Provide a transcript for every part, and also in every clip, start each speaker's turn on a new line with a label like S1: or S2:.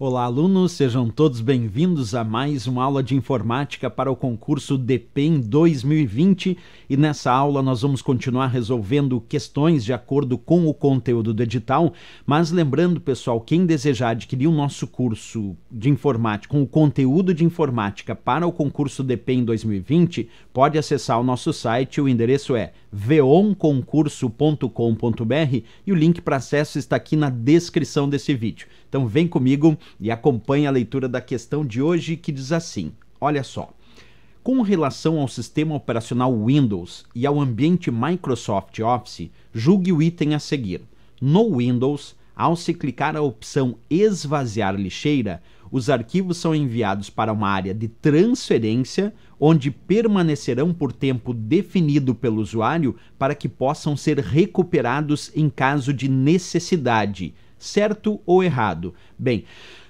S1: Olá, alunos, sejam todos bem-vindos a mais uma aula de informática para o concurso DPEM 2020. E nessa aula nós vamos continuar resolvendo questões de acordo com o conteúdo do edital. Mas lembrando, pessoal, quem desejar adquirir o nosso curso de informática com o conteúdo de informática para o concurso DPEM 2020, pode acessar o nosso site. O endereço é veonconcurso.com.br e o link para acesso está aqui na descrição desse vídeo. Então vem comigo e acompanhe a leitura da questão de hoje que diz assim: olha só. Com relação ao sistema operacional Windows e ao ambiente Microsoft Office, julgue o item a seguir. No Windows, ao se clicar a opção Esvaziar lixeira, os arquivos são enviados para uma área de transferência, onde permanecerão por tempo definido pelo usuário para que possam ser recuperados em caso de necessidade, certo ou errado. Bem,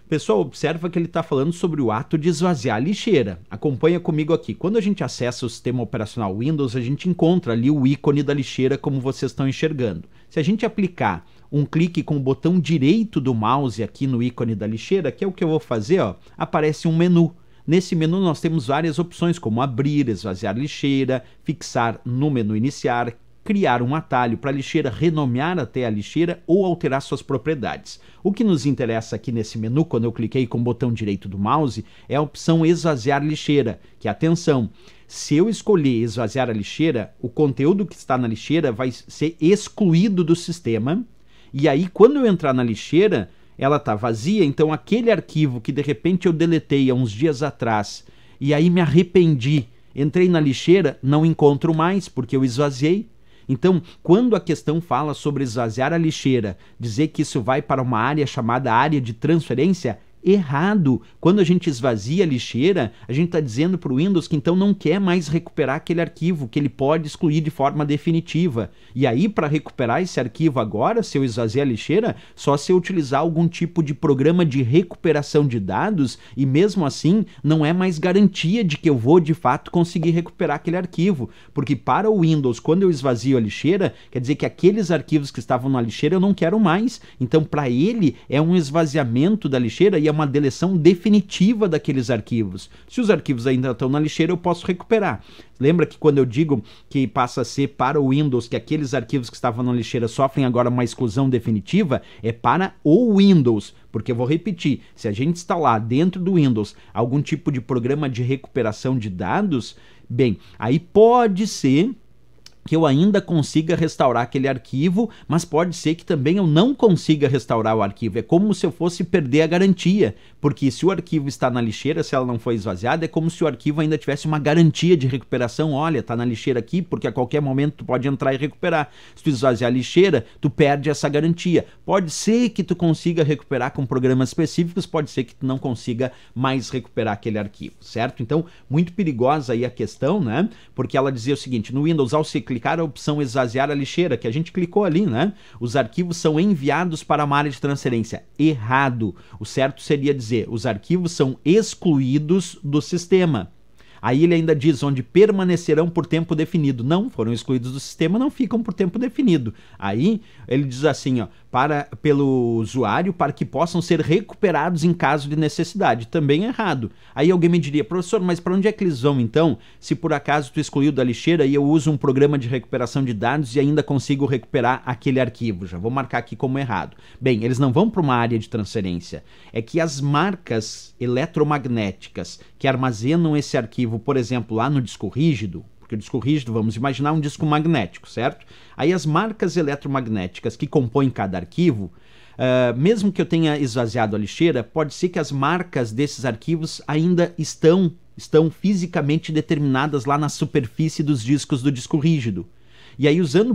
S1: Pessoal, observa que ele está falando sobre o ato de esvaziar a lixeira. Acompanha comigo aqui. Quando a gente acessa o sistema operacional Windows, a gente encontra ali o ícone da lixeira, como vocês estão enxergando. Se a gente aplicar um clique com o botão direito do mouse aqui no ícone da lixeira, que é o que eu vou fazer, ó, aparece um menu. Nesse menu nós temos várias opções, como abrir, esvaziar lixeira, fixar no menu iniciar, criar um atalho para a lixeira, renomear até a lixeira ou alterar suas propriedades. O que nos interessa aqui nesse menu, quando eu cliquei com o botão direito do mouse, é a opção esvaziar lixeira, que atenção, se eu escolher esvaziar a lixeira, o conteúdo que está na lixeira vai ser excluído do sistema e aí, quando eu entrar na lixeira, ela tá vazia, então aquele arquivo que de repente eu deletei há uns dias atrás e aí me arrependi, entrei na lixeira, não encontro mais porque eu esvaziei. Então, quando a questão fala sobre esvaziar a lixeira, dizer que isso vai para uma área chamada área de transferência, errado. Quando a gente esvazia a lixeira, a gente está dizendo para o Windows que então não quer mais recuperar aquele arquivo, que ele pode excluir de forma definitiva. E aí, para recuperar esse arquivo agora, se eu esvaziar a lixeira, só se eu utilizar algum tipo de programa de recuperação de dados, e mesmo assim, não é mais garantia de que eu vou de fato conseguir recuperar aquele arquivo. Porque para o Windows, quando eu esvazio a lixeira, quer dizer que aqueles arquivos que estavam na lixeira eu não quero mais. Então, para ele, é um esvaziamento da lixeira e é é uma deleção definitiva daqueles arquivos. Se os arquivos ainda estão na lixeira, eu posso recuperar. Lembra que quando eu digo que passa a ser para o Windows que aqueles arquivos que estavam na lixeira sofrem agora uma exclusão definitiva? É para o Windows, porque eu vou repetir, se a gente instalar dentro do Windows algum tipo de programa de recuperação de dados, bem, aí pode ser que eu ainda consiga restaurar aquele arquivo, mas pode ser que também eu não consiga restaurar o arquivo. É como se eu fosse perder a garantia, porque se o arquivo está na lixeira, se ela não foi esvaziada, é como se o arquivo ainda tivesse uma garantia de recuperação. Olha, está na lixeira aqui, porque a qualquer momento tu pode entrar e recuperar. Se tu esvaziar a lixeira, tu perde essa garantia. Pode ser que tu consiga recuperar com programas específicos, pode ser que tu não consiga mais recuperar aquele arquivo, certo? Então, muito perigosa aí a questão, né? Porque ela dizia o seguinte, no Windows ao se clicar a opção esvaziar a lixeira, que a gente clicou ali, né? Os arquivos são enviados para a malha de transferência. Errado. O certo seria dizer: os arquivos são excluídos do sistema. Aí ele ainda diz onde permanecerão por tempo definido. Não, foram excluídos do sistema, não ficam por tempo definido. Aí ele diz assim, ó, para pelo usuário para que possam ser recuperados em caso de necessidade. Também é errado. Aí alguém me diria, professor, mas para onde é que eles vão então? Se por acaso tu excluiu da lixeira e eu uso um programa de recuperação de dados e ainda consigo recuperar aquele arquivo, já vou marcar aqui como errado. Bem, eles não vão para uma área de transferência. É que as marcas eletromagnéticas que armazenam esse arquivo negativo, por exemplo, lá no disco rígido, porque o disco rígido, vamos imaginar, um disco magnético, certo? Aí as marcas eletromagnéticas que compõem cada arquivo, uh, mesmo que eu tenha esvaziado a lixeira, pode ser que as marcas desses arquivos ainda estão, estão fisicamente determinadas lá na superfície dos discos do disco rígido. E aí, usando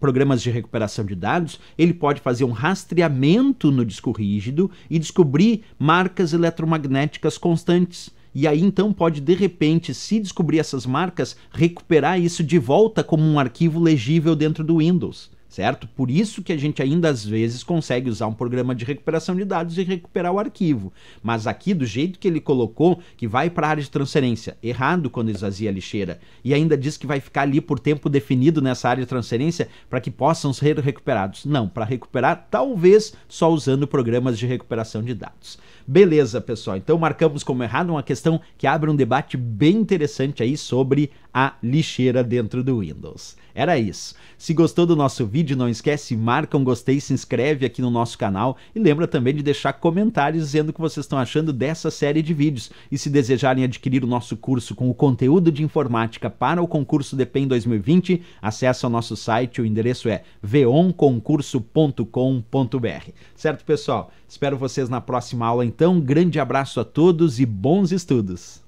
S1: programas de recuperação de dados, ele pode fazer um rastreamento no disco rígido e descobrir marcas eletromagnéticas constantes. E aí então pode de repente, se descobrir essas marcas, recuperar isso de volta como um arquivo legível dentro do Windows certo? Por isso que a gente ainda às vezes consegue usar um programa de recuperação de dados e recuperar o arquivo. Mas aqui, do jeito que ele colocou, que vai para a área de transferência, errado quando esvazia a lixeira, e ainda diz que vai ficar ali por tempo definido nessa área de transferência para que possam ser recuperados. Não, para recuperar, talvez só usando programas de recuperação de dados. Beleza, pessoal. Então marcamos como errado uma questão que abre um debate bem interessante aí sobre a lixeira dentro do Windows. Era isso. Se gostou do nosso vídeo, não esquece, marca um gostei, se inscreve aqui no nosso canal e lembra também de deixar comentários dizendo o que vocês estão achando dessa série de vídeos. E se desejarem adquirir o nosso curso com o conteúdo de informática para o concurso DPEM 2020, acesse o nosso site, o endereço é veonconcurso.com.br. Certo, pessoal? Espero vocês na próxima aula então, grande abraço a todos e bons estudos!